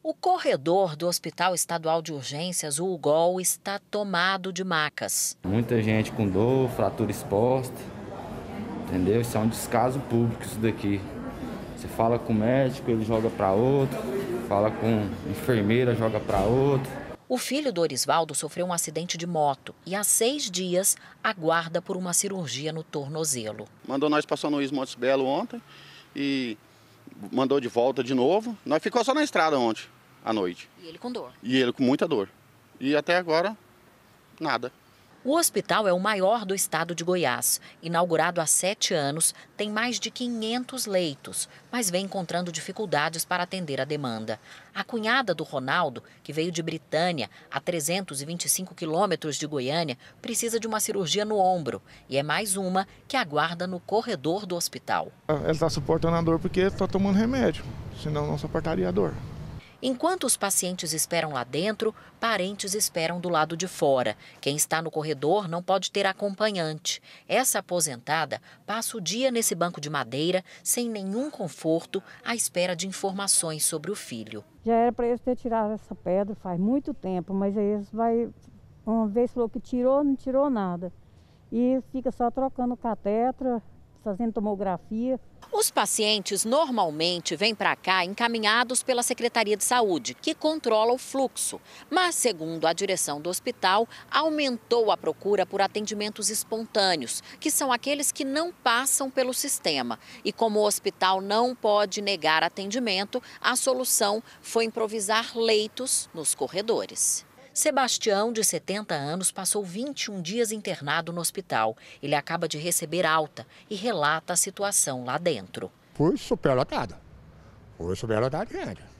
O corredor do Hospital Estadual de Urgências, o UGOL, está tomado de macas. Muita gente com dor, fratura exposta, entendeu? Isso é um descaso público isso daqui. Você fala com o médico, ele joga para outro, fala com enfermeira, joga para outro. O filho do Orisvaldo sofreu um acidente de moto e há seis dias aguarda por uma cirurgia no tornozelo. Mandou nós para São Luís Montes Belo ontem e mandou de volta de novo. Nós ficou só na estrada ontem, à noite. E ele com dor? E ele com muita dor. E até agora, nada. O hospital é o maior do estado de Goiás. Inaugurado há sete anos, tem mais de 500 leitos, mas vem encontrando dificuldades para atender a demanda. A cunhada do Ronaldo, que veio de Britânia, a 325 quilômetros de Goiânia, precisa de uma cirurgia no ombro e é mais uma que aguarda no corredor do hospital. Ela está suportando a dor porque está tomando remédio, senão não suportaria a dor. Enquanto os pacientes esperam lá dentro, parentes esperam do lado de fora. Quem está no corredor não pode ter acompanhante. Essa aposentada passa o dia nesse banco de madeira, sem nenhum conforto, à espera de informações sobre o filho. Já era para eles ter tirado essa pedra faz muito tempo, mas eles vai uma vez falou que tirou, não tirou nada. E fica só trocando catetra, fazendo tomografia. Os pacientes normalmente vêm para cá encaminhados pela Secretaria de Saúde, que controla o fluxo. Mas, segundo a direção do hospital, aumentou a procura por atendimentos espontâneos, que são aqueles que não passam pelo sistema. E como o hospital não pode negar atendimento, a solução foi improvisar leitos nos corredores. Sebastião, de 70 anos, passou 21 dias internado no hospital. Ele acaba de receber alta e relata a situação lá dentro. Fui superlotado, Fui superlotado, gente.